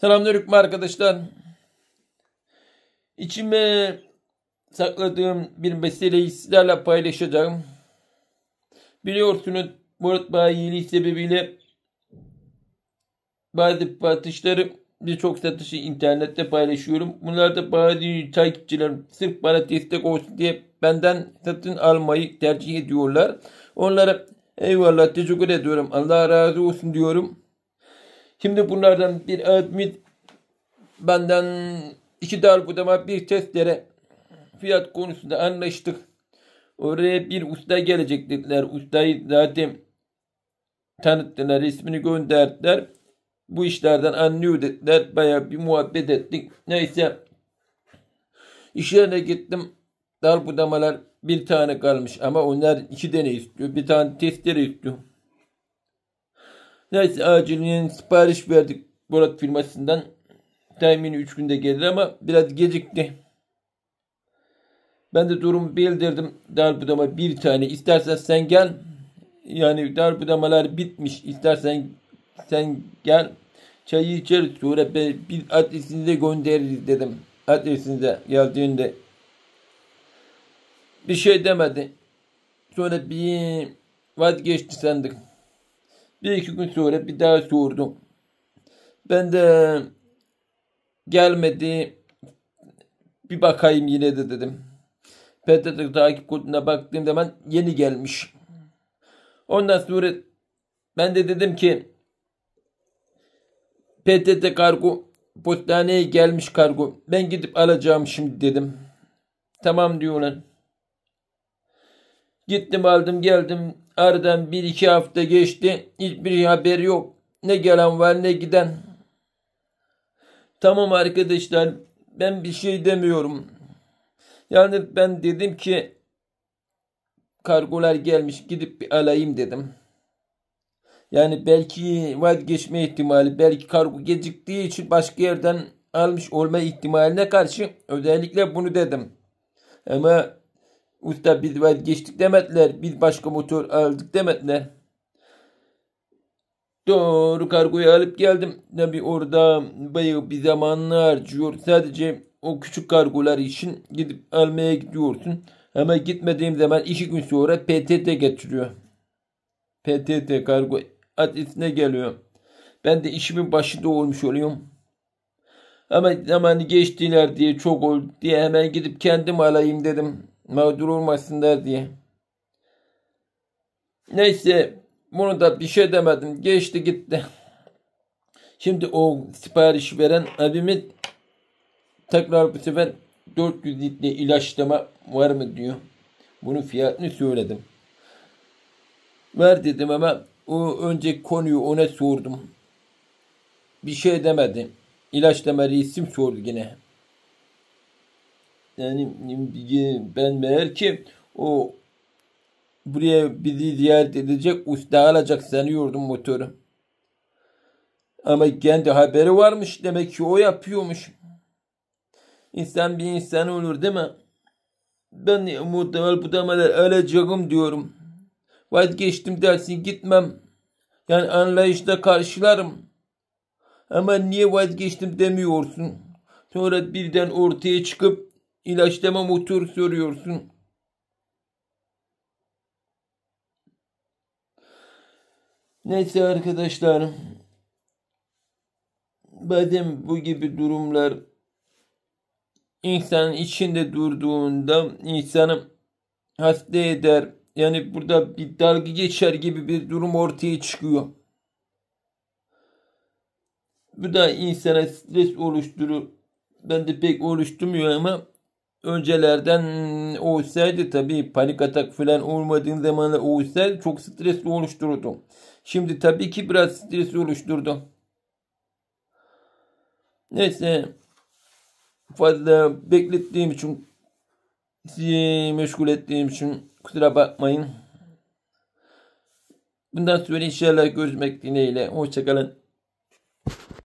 Selamünaleyküm arkadaşlar. İçime sakladığım bir meseleyi sizlerle paylaşacağım. Biliyorsunuz Murat Bayili sebebiyle bazı satışları birçok satışı internette paylaşıyorum. Bunlarda bazı takipçilerim sırf bana destek olsun diye benden satın almayı tercih ediyorlar. Onlara eyvallah teşekkür ediyorum. Allah razı olsun diyorum. Şimdi bunlardan bir öğretmen benden iki darbudama bir testere fiyat konusunda anlaştık. Oraya bir usta gelecek dediler. Ustayı zaten tanıttılar. ismini gönderdiler. Bu işlerden anlıyor dediler. Baya bir muhabbet ettik. Neyse. İş yerine gittim. Darbudamalar bir tane kalmış ama onlar iki deney istiyor. Bir tane testere istiyor. Neyse acilinden sipariş verdik Borat firmasından. Tahmini 3 günde gelir ama biraz gecikti. Ben de durumu bildirdim. Darbudama bir tane. İstersen sen gel. Yani darbudamalar bitmiş. İstersen sen gel. Çayı içer, Sonra bir adresinize göndeririz dedim. Adresinize geldiğinde. Bir şey demedi. Sonra bir vazgeçti sandık. Bir iki gün sonra bir daha sordum. Ben de gelmedi. Bir bakayım yine de dedim. PTT takip koduna baktığım zaman yeni gelmiş. Ondan sonra ben de dedim ki PTT kargo postaneye gelmiş kargo. Ben gidip alacağım şimdi dedim. Tamam diyorlar. Gittim aldım geldim. Aradan bir iki hafta geçti. Hiçbir haber yok. Ne gelen var ne giden. Tamam arkadaşlar ben bir şey demiyorum. Yani ben dedim ki kargolar gelmiş gidip bir alayım dedim. Yani belki vazgeçme ihtimali, belki kargo geciktiği için başka yerden almış olma ihtimaline karşı özellikle bunu dedim. Ama usta biz vazgeçtik demediler. biz başka motor aldık demediler. Doğru kargoyu alıp geldim. Tabi orada bayağı bir zamanlar harcıyor. Sadece o küçük kargolar için gidip almaya gidiyorsun. Ama gitmediğim zaman iki gün sonra PTT getiriyor. PTT kargo adresine geliyor. Ben de işimin başında olmuş oluyorum. Ama zamanı geçtiler diye çok oldu diye hemen gidip kendim alayım dedim mağdur olmasınlar diye. Neyse bunu da bir şey demedim. Geçti gitti. Şimdi o sipariş veren abimiz tekrar bu sefer 400 litre ilaçlama var mı diyor. Bunun fiyatını söyledim. Ver dedim ama o önce konuyu ona sordum. Bir şey demedi. İlaçlama isim sordu yine. Yani ben meğer ki o buraya bizi ziyaret edecek usta alacak sanıyordum motoru. Ama kendi haberi varmış demek ki o yapıyormuş. İnsan bir insan olur değil mi? Ben muhtemel bu demeler öleceğim diyorum. Vazgeçtim dersin gitmem. Yani anlayışla karşılarım. Ama niye vazgeçtim demiyorsun. Sonra birden ortaya çıkıp İlaçlama motor soruyorsun. Neyse arkadaşlar. Bazen bu gibi durumlar insanın içinde durduğunda insanı hasta eder. Yani burada bir dalga geçer gibi bir durum ortaya çıkıyor. Bu da insana stres oluşturur. Ben de pek oluşturmuyor ama öncelerden olsaydı tabii panik atak falan olmadığın zamanlar olsaydı çok stresli oluştururdu. Şimdi tabii ki biraz stresli oluşturdu. Neyse fazla beklettiğim için sizi meşgul ettiğim için kusura bakmayın. Bundan sonra inşallah görüşmek dileğiyle. Hoşçakalın.